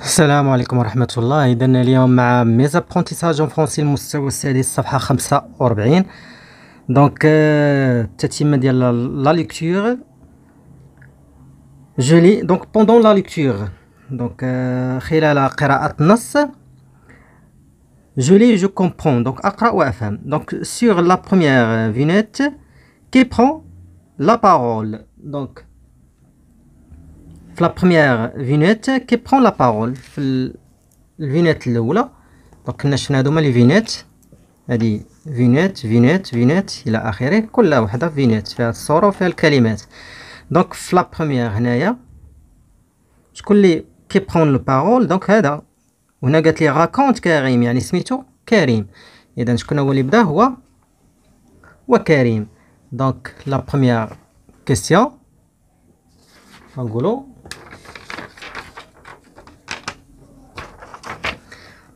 Assalamu alaykum warahmatullah. Aida nous est aujourd'hui avec mes conte en français le françois niveau 6, page 45. Donc, euh, c'est immédiat la lecture. Je lis donc pendant la lecture. Donc, euh, Je lis, je comprends. Donc, Akrat FM. Donc, sur la première vignette, qui prend la parole? Donc. في لا بروميير فينيت كيبخون لا بارول في الفينيت الاولى دونك كنا شفنا هادو هما لي فينيت هادي فينيت فينيت فينيت الى اخره كل وحده فينيت فيها الصوره وفيها الكلمات دونك في لا بروميير هنايا شكون لي كيبخون لو بارول دونك هذا هنا قالت لي راكونت كريم يعني سميتو كريم اذا شكون هو اللي بدا هو كريم دونك لا بروميير كيسيون غنقولوا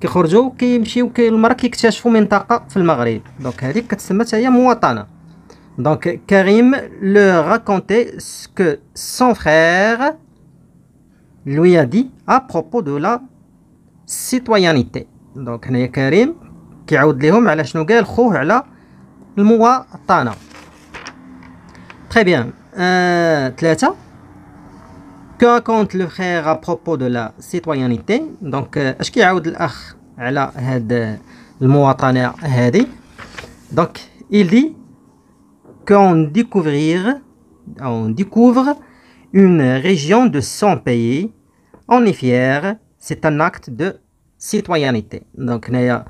كيخرجوا كيمشيو المرا كيكتشفوا منطقه في المغرب دونك هذيك كتسمى حتى هي مواطنه دونك كريم لو راكونتي سكو سون فرير lui a dit à propos de la دونك هنايا كريم كيعاود ليهم على شنو قال خوه على المواطنه تري بيان ثلاثه Que raconte le frère à propos de la citoyenneté Donc, اش كيعاود الاخ على هاد المواطنه هذه Donc, il dit qu'on découvrir on découvre une région de son pays, on est fier, c'est un acte de citoyenneté. Donc, هنايا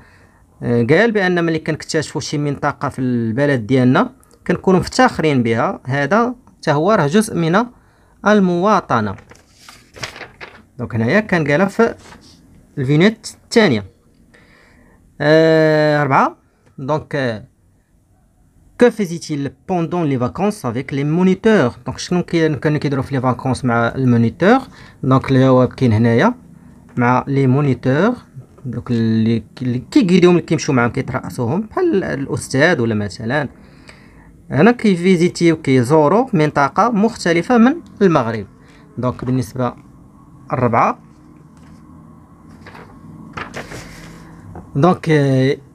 euh, قال بان ملي كنكتشفوا شي منطقه في البلد ديالنا كنكونوا مفتخرين بها هذا حتى هو راه جزء من المواطنة دونك هنايا كان قالها في الفينيت الثانية آه أربعة دونك كو فيزيتي بوندون لي فاكونس افيك لي مونيتور دونك شنو كانوا كيديروا في لي فاكونس مع المونيتور دونك الجواب كاين هنايا مع لي مونيتور دوك اللي كيقيديهم اللي كيمشيو معاهم كيترأسوهم بحال الاستاذ ولا مثلا Il a visité une région différente du Maroc. Donc,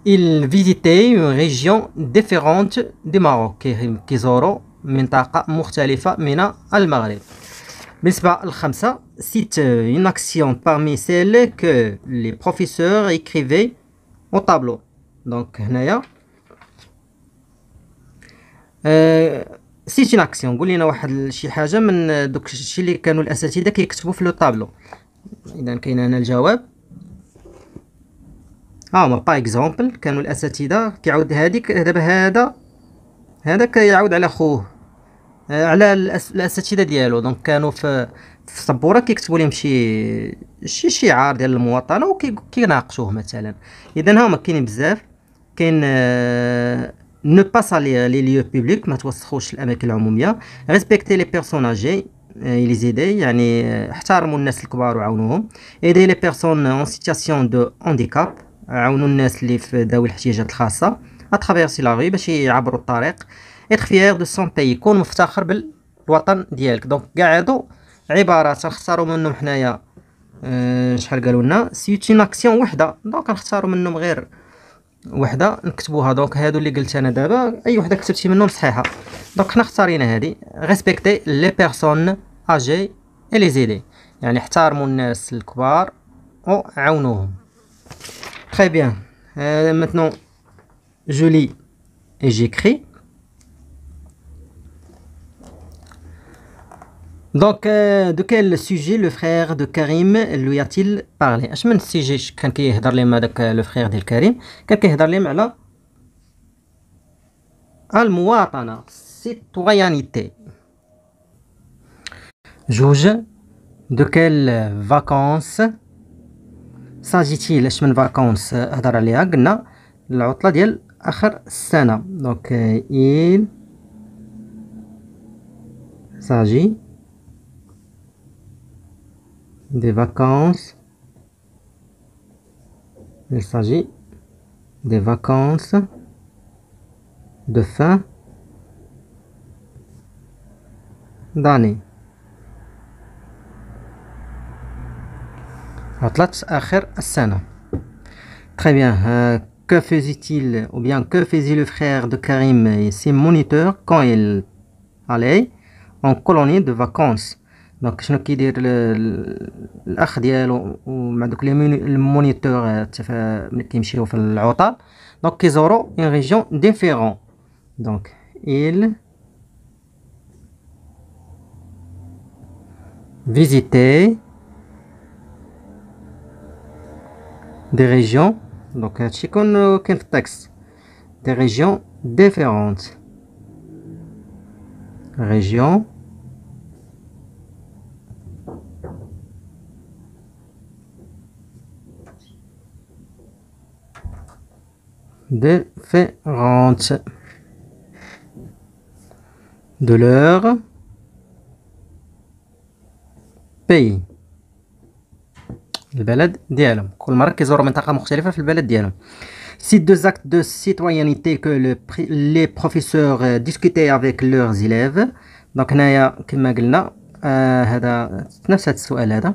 il visitait une région différente du Maroc. Il Kizaro, une région différente du Maroc. Donc, il visitait une région différente du Maroc. Kizaro, une région différente du Maroc. Donc, il visitait une région différente du Maroc. Donc, il visitait une région différente du Maroc. Donc, il visitait une région différente du Maroc. Donc, il visitait une région différente du Maroc. آه، سيتي لاكسيون قول لنا واحد شي حاجه من دوك الشيء اللي كانوا الاساتذه كيكتبوا في لو طابلو اذا كاين هنا الجواب ها آه هما با اكزومبل كانوا الاساتذه كيعاود هذيك دابا هذا هذا كيعاود على خوه آه، على الاساتذه ديالو دونك كانوا في في السبوره كيكتبوا لهم شي شي شعار ديال المواطنه وكيناقشوه مثلا اذا ها هما كاينين بزاف كاين آه، ne pas salir les lieux publics ما توسخوش الاماكن العموميه ريسبكتي لي بيرسون اجي اي لي يعني احترموا الناس الكبار وعاونوهم ايدي لي بيرسون اون سيتياسيون دو هانديكاب عاونوا الناس اللي في ذوي الاحتياجات الخاصه اترافيرسي لا ري باش يعبروا الطريق اتر فيير دو سون باي كون مفتخر بالوطن ديالك دونك كاع هادو عبارات نختاروا منهم حنايا أه شحال قالوا لنا سيت اون اكسيون وحده دونك نختاروا منهم غير وحده نكتبوها دونك هادو اللي قلت انا دابا اي وحده كتبتي منهم صحيحه دونك حنا اختارينا هادي ريسبكتي لي بيرسون اجي اي لي زيدي يعني احترموا الناس الكبار وعاونوهم تري بيان euh, maintenant جولي lis et Donc, euh, de quel sujet le frère de Karim lui a-t-il parlé Je me sujet dit euh, le frère de Karim, a parlé de la citoyenneté de vacances s'agit-il Je vacances parlé euh, la Donc, il s'agit des vacances. Il s'agit des vacances de fin d'année. Très bien. Euh, que faisait-il ou bien que faisait le frère de Karim et ses moniteurs quand il allait en colonie de vacances donc, je suis en train de dire que le moniteur qui fait le kimchi au fait de Donc, ils auront une région différente. Donc, ils visiteront des régions. Donc, je suis en train de dire que un texte. Des régions différentes. Régions. différentes. De leur pays. البلد ديالهم كل مرة deux actes de citoyenneté que les professeurs euh, discutaient avec leurs élèves. Donc, هنايا كما قلنا هذا نفس هذا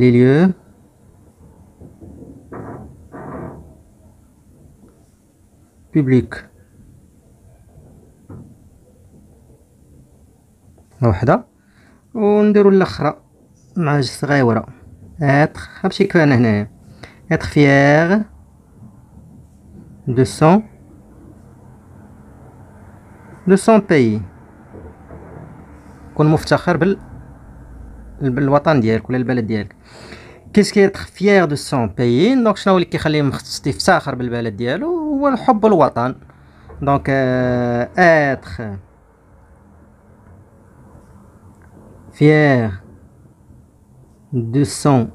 les lieux. public وحدة ونديرو الاخرى مع جوج صغيورة اتخ هادشي كفانا هنايا إتر فيير دو سون دو سون بي كون مفتخر بال الوطن ديالك ولا البلد ديالك كيسكير فيير دو سون باي دونك شنو اللي كيخليه مختص يفتخر بالبلد ديالو هو الحب الوطن دونك اتخ فيير دو سون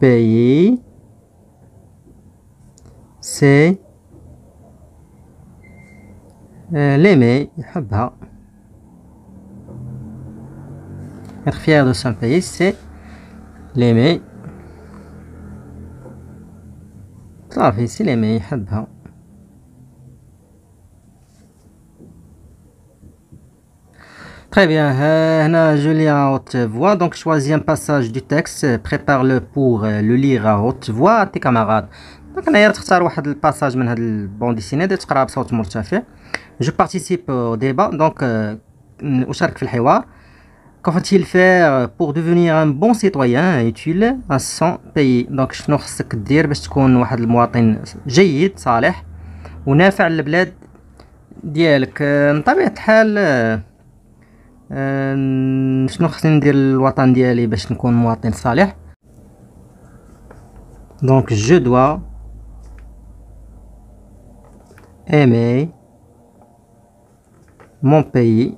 بيي سي ليمي يحبها être fier de son pays, c'est l'aimer. صافي سي ليمي يحبها Très bien, euh, Julia à haute voix, donc choisis un passage du texte, euh, prépare-le pour euh, le lire à haute voix à tes camarades. Donc, on un bon الباساج من هاد البون de تقرا بصوت fait. Je participe au débat, donc euh, أشارك في dialogue. Qu'ont-ils faire pour devenir un bon citoyen utile à son pays دونك شنو خصك دير باش تكون واحد المواطن جيد صالح ونافع للبلاد ديالك من طبيعة الحال شنو خصني ندير للوطن ديالي باش نكون مواطن صالح دونك جو دوا aimer مون بيي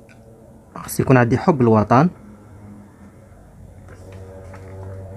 خص يكون عندي حب الوطن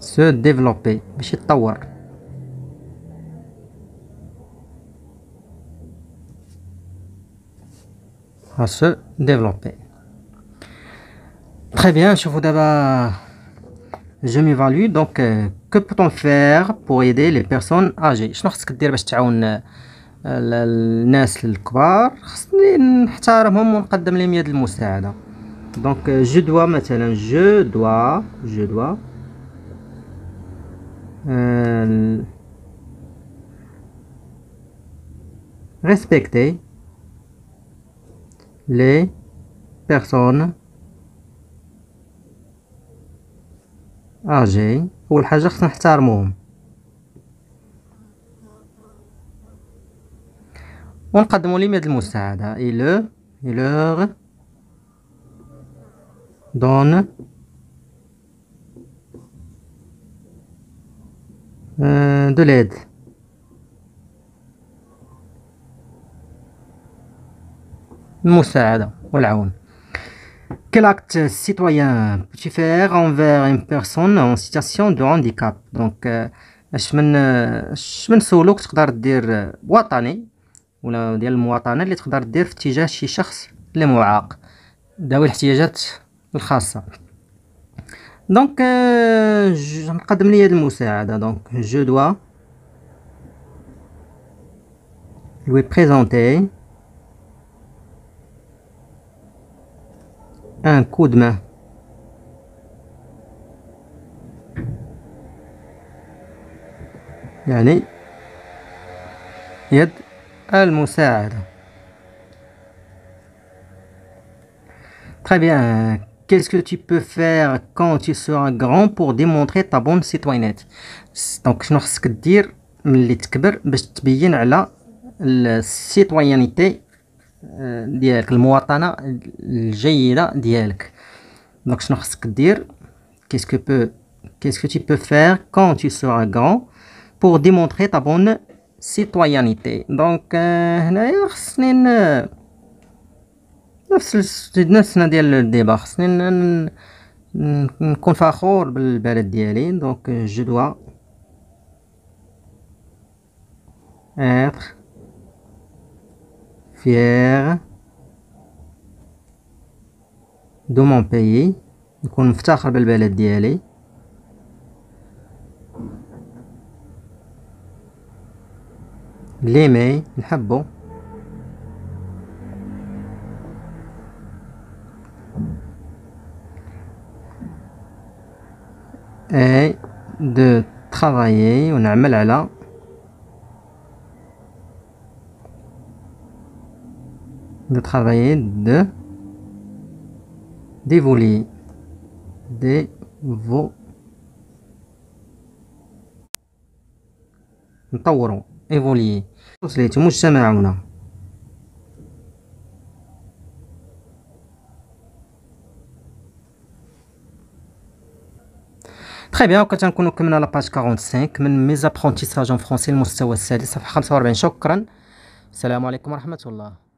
se développer باش à se développer très bien je vous d'abord je m'évalue donc euh, que peut-on faire pour aider les personnes âgées شنو خصك دير باش تعاون الناس الكبار خصني نحترمهم ونقدم لهم يد المساعده donc euh, je مثلا je dois je dois Ehm, respecter les personnes âgées أول حاجة خصنا نحترموهم ونقدموا لهم هاد المساعدة إلو إلوغ دون أه، دو l'aide. المساعدة والعون Quel acte citoyen peux-tu faire envers une personne en situation de handicap Donc, اش من اش تقدر دير وطني ولا ديال المواطنه اللي تقدر دير في اتجاه شي شخص اللي معاق ذوي الاحتياجات الخاصه Donc, euh, je ne peux pas oublier le Donc, je dois lui présenter un coup de main. Yanni, yad al Musaïda. Très bien qu'est-ce que tu peux faire quand tu seras grand pour démontrer ta bonne citoyenneté donc je خصك dire dire تكبر باش تبين على ديالك Donc je qu'est-ce que peut qu'est-ce que tu peux faire quand tu seras grand pour démontrer ta bonne citoyenneté donc euh, نفس نفس السنه ديال الديبا خصني نكون فخور بالبلد ديالي دونك جدوى اتر فيير دو مون بيي نكون مفتخر بالبلد ديالي ليمي نحبو de travailler on a mal à la de travailler de d'évoluer de نطوروا ايفولي وصليتو مجتمعنا تري بيان وكنت نكونو كملنا لاباج 45 من ميزابخونتيساج اون فرونسي المستوى السادس صفحه 45 شكرا السلام عليكم ورحمه الله